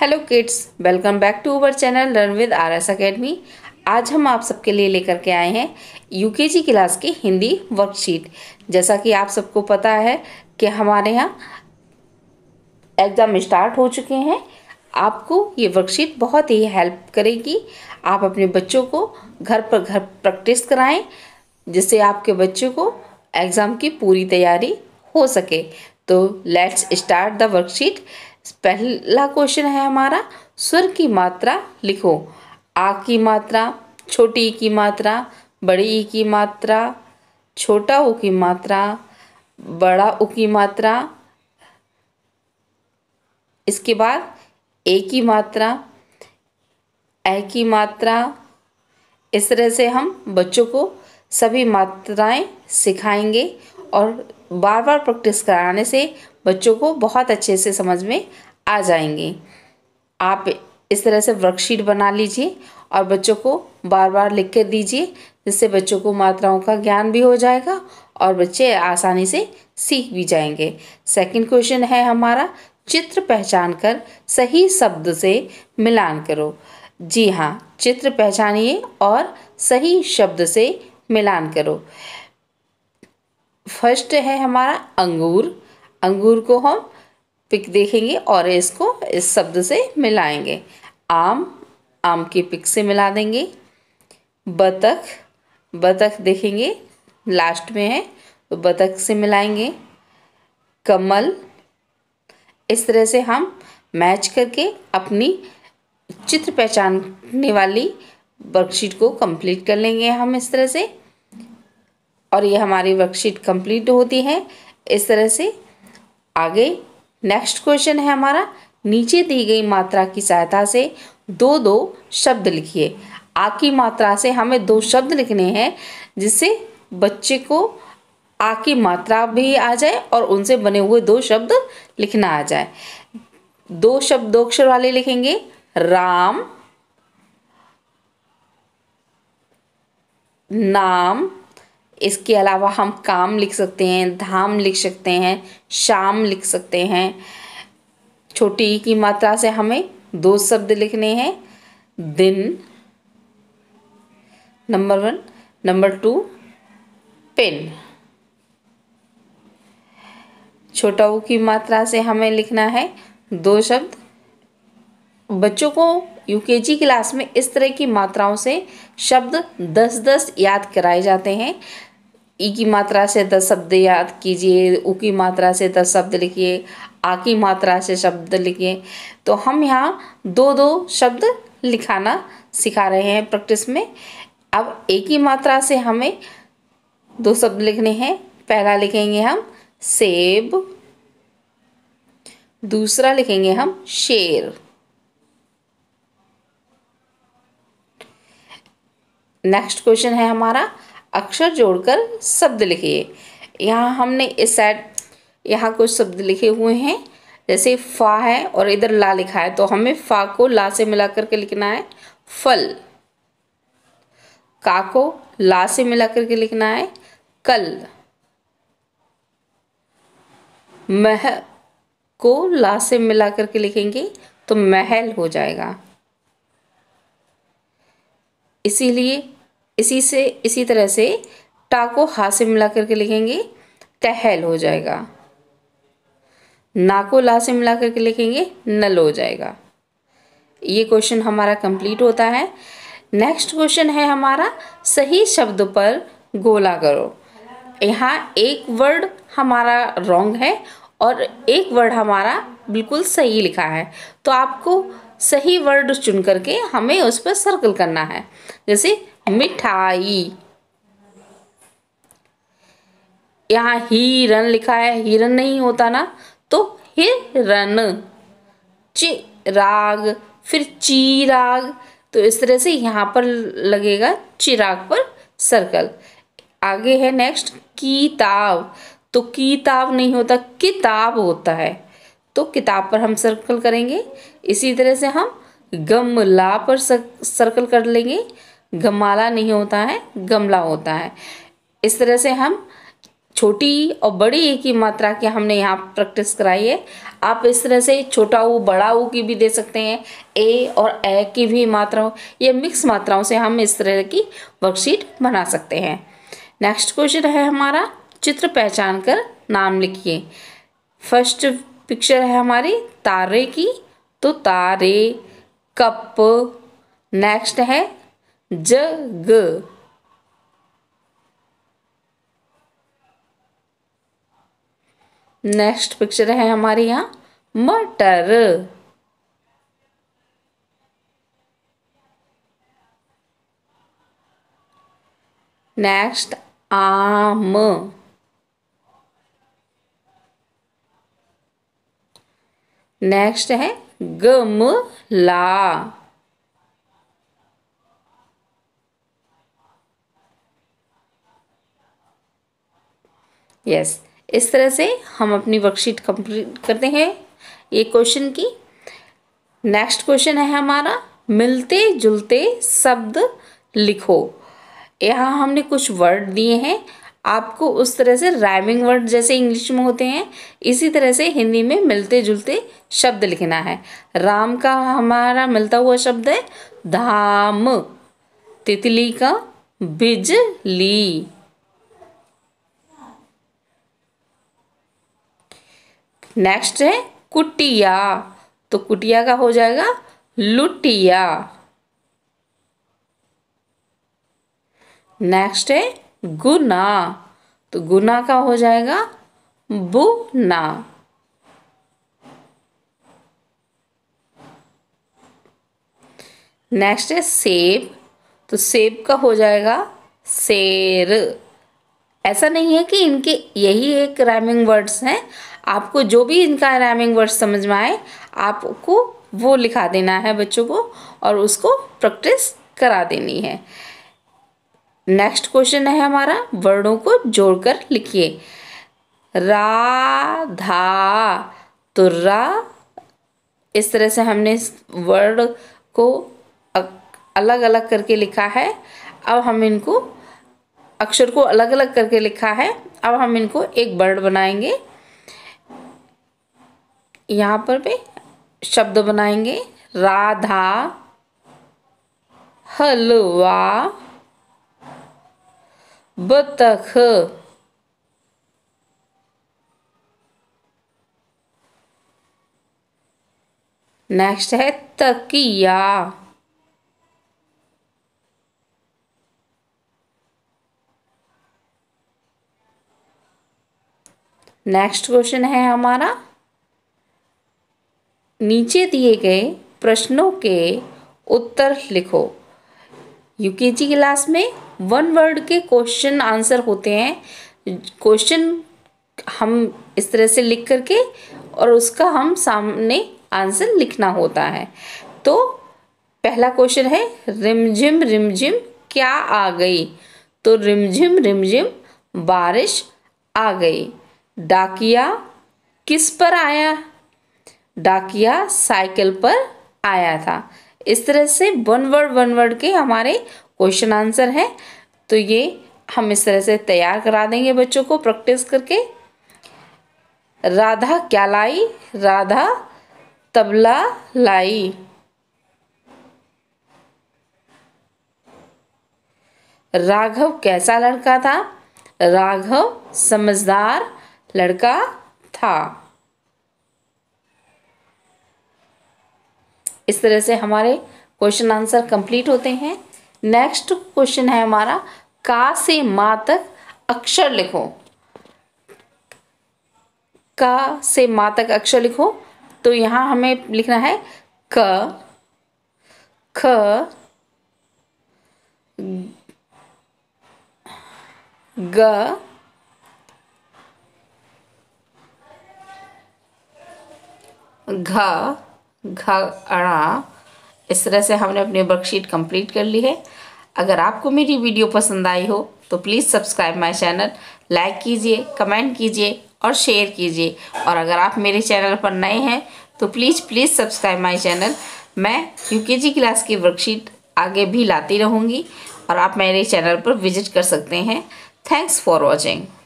hello kids welcome back to our channel learn with R S Academy आज हम आप सबके लिए लेकर के आए हैं यूकेजी क्लास की हिंदी वर्कशीट जैसा कि आप सबको पता है कि हमारे यहाँ एग्ज़ाम स्टार्ट हो चुके हैं आपको ये वर्कशीट बहुत ही हेल्प करेगी आप अपने बच्चों को घर पर घर प्रैक्टिस कराएं जिससे आपके बच्चों को एग्ज़ाम की पूरी तैयारी हो सके तो लेट्स स्टार्ट द वर्कशीट पहला क्वेश्चन है हमारा स्वर की मात्रा लिखो आ की मात्रा छोटी ई की मात्रा बड़ी ई की मात्रा छोटा ऊ की मात्रा बड़ा ऊ की मात्रा इसके बाद ए की मात्रा ए की मात्रा इस तरह से हम बच्चों को सभी मात्राएं सिखाएंगे और बार बार प्रैक्टिस कराने से बच्चों को बहुत अच्छे से समझ में आ जाएंगे आप इस तरह से वर्कशीट बना लीजिए और बच्चों को बार बार लिख कर दीजिए जिससे बच्चों को मात्राओं का ज्ञान भी हो जाएगा और बच्चे आसानी से सीख भी जाएंगे सेकंड क्वेश्चन है हमारा चित्र पहचान कर सही शब्द से मिलान करो जी हाँ चित्र पहचानिए और सही शब्द से मिलान करो फर्स्ट है हमारा अंगूर अंगूर को हम पिक देखेंगे और इसको इस शब्द से मिलाएंगे आम आम की पिक से मिला देंगे बतख बतख देखेंगे लास्ट में है तो बतख से मिलाएंगे कमल इस तरह से हम मैच करके अपनी चित्र पहचानने वाली वर्कशीट को कंप्लीट कर लेंगे हम इस तरह से और ये हमारी वर्कशीट कंप्लीट होती है इस तरह से आगे नेक्स्ट क्वेश्चन है हमारा नीचे दी गई मात्रा की सहायता से दो दो शब्द लिखिए आ की मात्रा से हमें दो शब्द लिखने हैं जिससे बच्चे को आ की मात्रा भी आ जाए और उनसे बने हुए दो शब्द लिखना आ जाए दो शब्द दो अक्षर वाले लिखेंगे राम नाम इसके अलावा हम काम लिख सकते हैं धाम लिख सकते हैं शाम लिख सकते हैं छोटी की मात्रा से हमें दो शब्द लिखने हैं दिन number one number two pen छोटा ऊ की मात्रा से हमें लिखना है दो शब्द बच्चों को यूकेजी क्लास में इस तरह की मात्राओं से शब्द दस दस याद कराए जाते हैं ई की मात्रा से दस शब्द याद कीजिए ऊ की मात्रा से दस शब्द लिखिए आ की मात्रा से शब्द लिखिए तो हम यहाँ दो दो शब्द लिखाना सिखा रहे हैं प्रैक्टिस में अब एक ही मात्रा से हमें दो शब्द लिखने हैं पहला लिखेंगे हम सेब दूसरा लिखेंगे हम शेर नेक्स्ट क्वेश्चन है हमारा अक्षर जोड़कर शब्द लिखिए यहाँ हमने इस साइड यहाँ कुछ शब्द लिखे हुए हैं जैसे फा है और इधर ला लिखा है तो हमें फा को ला से मिला करके लिखना है फल का को ला से मिला करके लिखना है कल मह को ला से मिला करके लिखेंगे तो महल हो जाएगा इसीलिए इसी से इसी तरह से टा को हा से मिला करके लिखेंगे टहल हो जाएगा ना को ला से मिला करके लिखेंगे नल हो जाएगा ये क्वेश्चन हमारा कंप्लीट होता है नेक्स्ट क्वेश्चन है हमारा सही शब्द पर गोला करो यहाँ एक वर्ड हमारा रॉन्ग है और एक वर्ड हमारा बिल्कुल सही लिखा है तो आपको सही वर्ड चुन करके हमें उस पर सर्कल करना है जैसे मिठाई यहाँ हिरन लिखा है हिरन नहीं होता ना तो हिरन चिराग फिर चिराग तो इस तरह से यहाँ पर लगेगा चिराग पर सर्कल आगे है नेक्स्ट किताब तो किताब नहीं होता किताब होता है तो किताब पर हम सर्कल करेंगे इसी तरह से हम गमला पर सर्कल कर लेंगे गमाला नहीं होता है गमला होता है इस तरह से हम छोटी और बड़ी ए की मात्रा की हमने यहाँ प्रैक्टिस कराई है आप इस तरह से छोटा ऊ बड़ा ऊ की भी दे सकते हैं ए और ए की भी मात्राओं ये मिक्स मात्राओं से हम इस तरह की वर्कशीट बना सकते हैं नेक्स्ट क्वेश्चन है हमारा चित्र पहचान कर नाम लिखिए फर्स्ट पिक्चर है हमारी तारे की तो तारे कप नेक्स्ट है ज ग नेक्स्ट पिक्चर है हमारे यहाँ मटर नेक्स्ट आम नेक्स्ट है गमला यस इस तरह से हम अपनी वर्कशीट कंप्लीट करते हैं ये क्वेश्चन की नेक्स्ट क्वेश्चन है हमारा मिलते जुलते शब्द लिखो यहाँ हमने कुछ वर्ड दिए हैं आपको उस तरह से राइमिंग वर्ड जैसे इंग्लिश में होते हैं इसी तरह से हिंदी में मिलते जुलते शब्द लिखना है राम का हमारा मिलता हुआ शब्द है धाम तितली का बिजली नेक्स्ट है कुटिया तो कुटिया का हो जाएगा लुटिया नेक्स्ट है गुना तो गुना का हो जाएगा बुना नेक्स्ट है सेब तो सेब का हो जाएगा शेर ऐसा नहीं है कि इनके यही एक राइमिंग वर्ड्स हैं आपको जो भी इनका रैमिंग वर्ड समझ में आए आपको वो लिखा देना है बच्चों को और उसको प्रैक्टिस करा देनी है नेक्स्ट क्वेश्चन है हमारा वर्णों को जोड़कर लिखिए रा धा इस तरह से हमने इस वर्ड को अलग अलग करके लिखा है अब हम इनको अक्षर को अलग अलग करके लिखा है अब हम इनको एक वर्ड बनाएंगे यहाँ पर भी शब्द बनाएंगे राधा हलवा बतख नेक्स्ट है तकिया नेक्स्ट क्वेश्चन है हमारा नीचे दिए गए प्रश्नों के उत्तर लिखो यूकेजी क्लास में वन वर्ड के क्वेश्चन आंसर होते हैं क्वेश्चन हम इस तरह से लिख करके और उसका हम सामने आंसर लिखना होता है तो पहला क्वेश्चन है रिमझिम रिमझिम क्या आ गई तो रिमझिम रिमझिम बारिश आ गई डाकिया किस पर आया डाकिया साइकिल पर आया था इस तरह से वन वर्ड वन वर्ड के हमारे क्वेश्चन आंसर हैं तो ये हम इस तरह से तैयार करा देंगे बच्चों को प्रैक्टिस करके राधा क्या लाई राधा तबला लाई राघव कैसा लड़का था राघव समझदार लड़का था इस तरह से हमारे क्वेश्चन आंसर कंप्लीट होते हैं नेक्स्ट क्वेश्चन है हमारा का से मा तक अक्षर लिखो का से मा तक अक्षर लिखो तो यहाँ हमें लिखना है क ख ग घ घड़ा इस तरह से हमने अपनी वर्कशीट कंप्लीट कर ली है अगर आपको मेरी वीडियो पसंद आई हो तो please subscribe my channel like कीजिए कमेंट कीजिए और शेयर कीजिए और अगर आप मेरे चैनल पर नए हैं तो please please subscribe my channel मैं जी क्लास की वर्कशीट आगे भी लाती रहूँगी और आप मेरे चैनल पर विजिट कर सकते हैं थैंक्स फॉर वॉचिंग